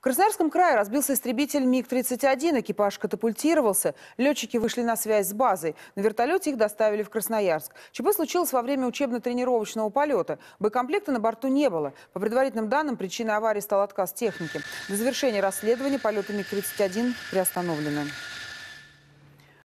В Красноярском крае разбился истребитель МиГ-31, экипаж катапультировался, летчики вышли на связь с базой. На вертолете их доставили в Красноярск. ЧП случилось во время учебно-тренировочного полета. Боекомплекта на борту не было. По предварительным данным, причиной аварии стал отказ техники. До завершения расследования полеты МиГ-31 приостановлены.